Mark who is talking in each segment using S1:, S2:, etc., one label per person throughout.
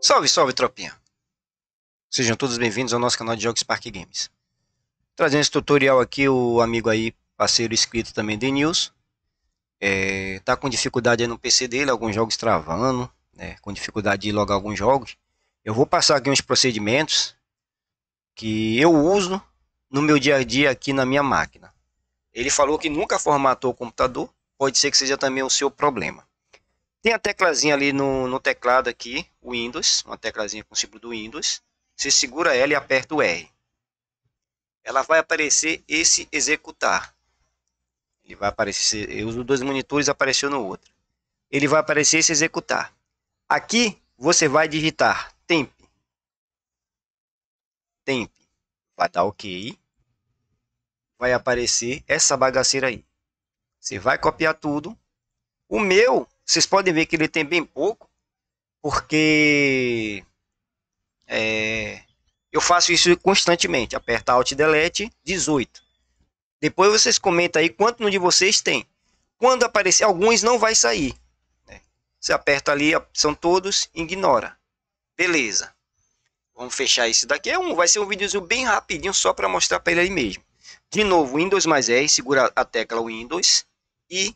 S1: Salve, salve, tropinha! Sejam todos bem-vindos ao nosso canal de jogos Park Games. Trazendo esse tutorial aqui, o amigo aí, parceiro inscrito também de News. É, tá com dificuldade aí no PC dele, alguns jogos travando, né, com dificuldade de logar alguns jogos. Eu vou passar aqui uns procedimentos que eu uso no meu dia a dia aqui na minha máquina. Ele falou que nunca formatou o computador, pode ser que seja também o seu problema. Tem a teclazinha ali no, no teclado aqui, Windows, uma teclazinha com o símbolo do Windows. Você segura ela e aperta o R. Ela vai aparecer esse executar. Ele vai aparecer, eu uso dois monitores, apareceu no outro. Ele vai aparecer esse executar. Aqui você vai digitar temp. Temp. Vai dar OK. Vai aparecer essa bagaceira aí. Você vai copiar tudo. O meu vocês podem ver que ele tem bem pouco, porque é, eu faço isso constantemente. Aperta Alt Delete 18. Depois vocês comentam aí quanto de vocês tem. Quando aparecer, alguns não vai sair. Né? Você aperta ali são todos, ignora. Beleza. Vamos fechar esse daqui. É um, vai ser um vídeo bem rapidinho só para mostrar para ele aí mesmo. De novo, Windows mais R, segura a tecla Windows e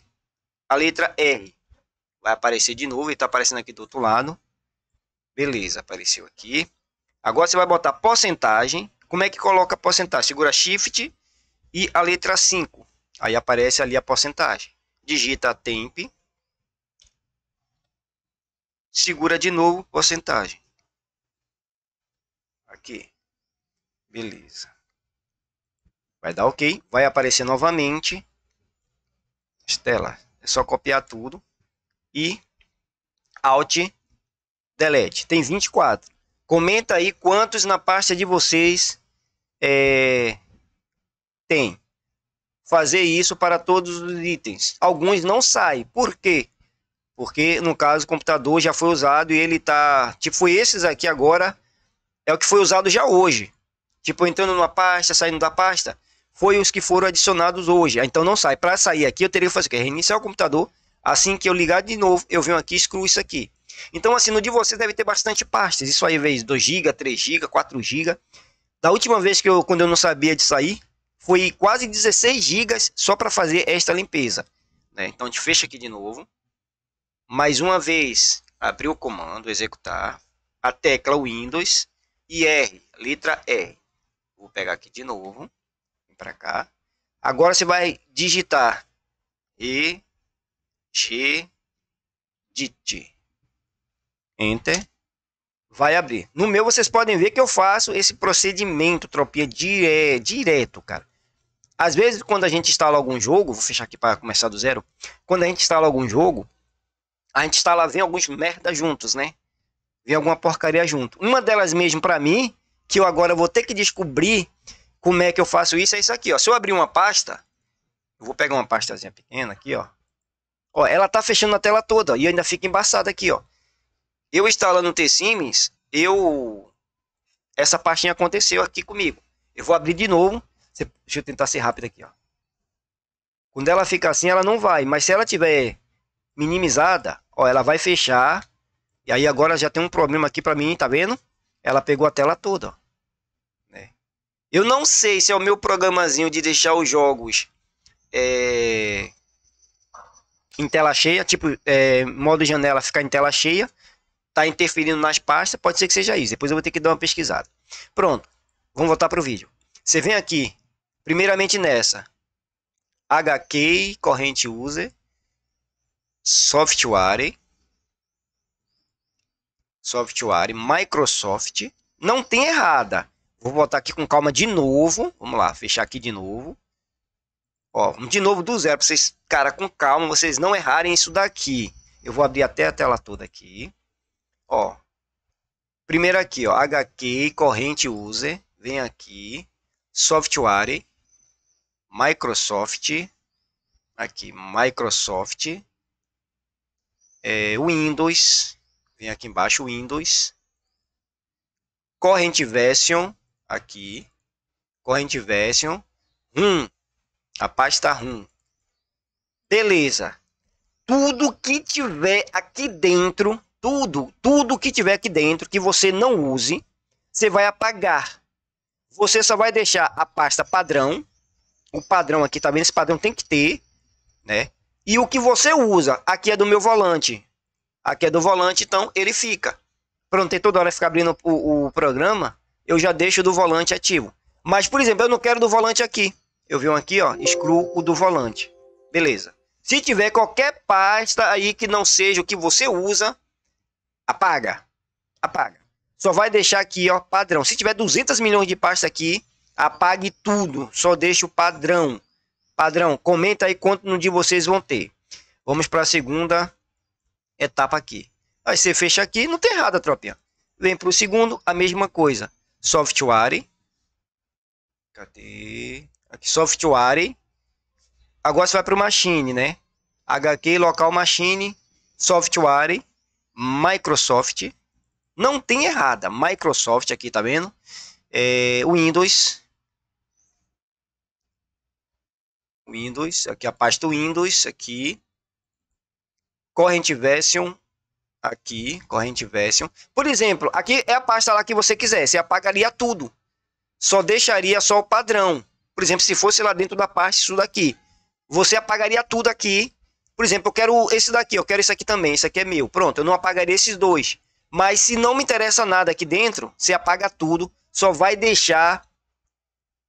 S1: a letra R. Vai aparecer de novo e está aparecendo aqui do outro lado. Beleza, apareceu aqui. Agora você vai botar porcentagem. Como é que coloca porcentagem? Segura Shift e a letra 5. Aí aparece ali a porcentagem. Digita temp. Segura de novo porcentagem. Aqui. Beleza. Vai dar OK. Vai aparecer novamente. Estela, é só copiar tudo e Alt Delete. Tem 24. Comenta aí quantos na pasta de vocês é, tem. Fazer isso para todos os itens. Alguns não saem. Por quê? Porque no caso o computador já foi usado e ele tá. Tipo, esses aqui agora é o que foi usado já hoje. Tipo, entrando numa pasta, saindo da pasta. Foi os que foram adicionados hoje. Então não sai. Para sair aqui, eu teria que fazer o quê? Reiniciar o computador Assim que eu ligar de novo, eu venho aqui e excluo isso aqui. Então, assim, no de você deve ter bastante pastas. Isso aí vez 2 GB, 3 GB, 4 GB. Da última vez que eu, quando eu não sabia disso aí, foi quase 16 GB só para fazer esta limpeza. Né? Então, a gente fecha aqui de novo. Mais uma vez, abrir o comando, executar. A tecla Windows e R, letra R. Vou pegar aqui de novo. Vem para cá. Agora você vai digitar E Gedit. Enter. Vai abrir. No meu, vocês podem ver que eu faço esse procedimento, tropia, dire direto, cara. Às vezes, quando a gente instala algum jogo, vou fechar aqui para começar do zero. Quando a gente instala algum jogo, a gente instala, vem alguns merda juntos, né? Vem alguma porcaria junto. Uma delas mesmo para mim, que eu agora vou ter que descobrir como é que eu faço isso, é isso aqui, ó. Se eu abrir uma pasta, eu vou pegar uma pastazinha pequena aqui, ó. Ó, ela tá fechando a tela toda e ainda fica embaçada aqui, ó. Eu instalando o T-Sims, eu... Essa parte aconteceu aqui comigo. Eu vou abrir de novo. Deixa eu tentar ser rápido aqui, ó. Quando ela fica assim, ela não vai. Mas se ela tiver minimizada, ó, ela vai fechar. E aí agora já tem um problema aqui pra mim, tá vendo? Ela pegou a tela toda, ó. É. Eu não sei se é o meu programazinho de deixar os jogos em tela cheia, tipo é, modo janela ficar em tela cheia, tá interferindo nas pastas, pode ser que seja isso. Depois eu vou ter que dar uma pesquisada. Pronto, vamos voltar para o vídeo. Você vem aqui, primeiramente nessa, HK Corrente User, Software, Software, Microsoft, não tem errada. Vou botar aqui com calma de novo, vamos lá, fechar aqui de novo. Ó, de novo do zero, pra vocês, cara, com calma, vocês não errarem isso daqui. Eu vou abrir até a tela toda aqui. Ó. Primeiro aqui, ó, HQ, corrente user, vem aqui, software, Microsoft, aqui, Microsoft, é, Windows, vem aqui embaixo, Windows, corrente Version, aqui, corrente Version, um a pasta tá ROM. Beleza. Tudo que tiver aqui dentro, tudo, tudo que tiver aqui dentro que você não use, você vai apagar. Você só vai deixar a pasta padrão. O padrão aqui, tá vendo? Esse padrão tem que ter, né? E o que você usa, aqui é do meu volante. Aqui é do volante, então ele fica. Pronto, tem toda hora ficar abrindo o, o programa, eu já deixo do volante ativo. Mas, por exemplo, eu não quero do volante aqui eu venho aqui, ó, excluo o do volante. Beleza. Se tiver qualquer pasta aí que não seja o que você usa, apaga. Apaga. Só vai deixar aqui, ó, padrão. Se tiver 200 milhões de pasta aqui, apague tudo. Só deixa o padrão. Padrão, comenta aí quanto no dia vocês vão ter. Vamos para a segunda etapa aqui. Aí você fecha aqui, não tem errado, tropinha. Vem para o segundo, a mesma coisa. Software. Cadê? Aqui, software. Agora você vai para o machine, né? HQ, local machine, software, Microsoft. Não tem errada. Microsoft aqui, tá vendo? É, Windows. Windows. Aqui a pasta Windows. Aqui. Corrente version. Aqui. corrente version. Por exemplo, aqui é a pasta lá que você quiser. Você apagaria tudo. Só deixaria só o padrão. Por exemplo, se fosse lá dentro da parte isso daqui, você apagaria tudo aqui. Por exemplo, eu quero esse daqui, eu quero esse aqui também, esse aqui é meu. Pronto, eu não apagaria esses dois. Mas se não me interessa nada aqui dentro, você apaga tudo, só vai deixar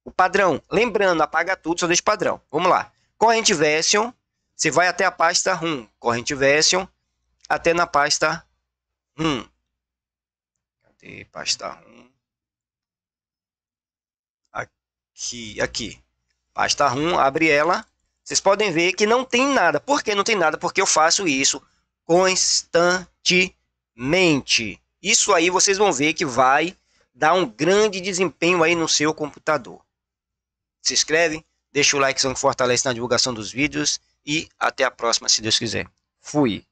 S1: o padrão. Lembrando, apaga tudo, só deixa o padrão. Vamos lá. Corrente version, você vai até a pasta room, corrente version, até na pasta room. Cadê pasta room? que aqui, pasta rum, abre ela. Vocês podem ver que não tem nada. Por que não tem nada? Porque eu faço isso constantemente. Isso aí vocês vão ver que vai dar um grande desempenho aí no seu computador. Se inscreve, deixa o like, que fortalece na divulgação dos vídeos e até a próxima, se Deus quiser. Fui!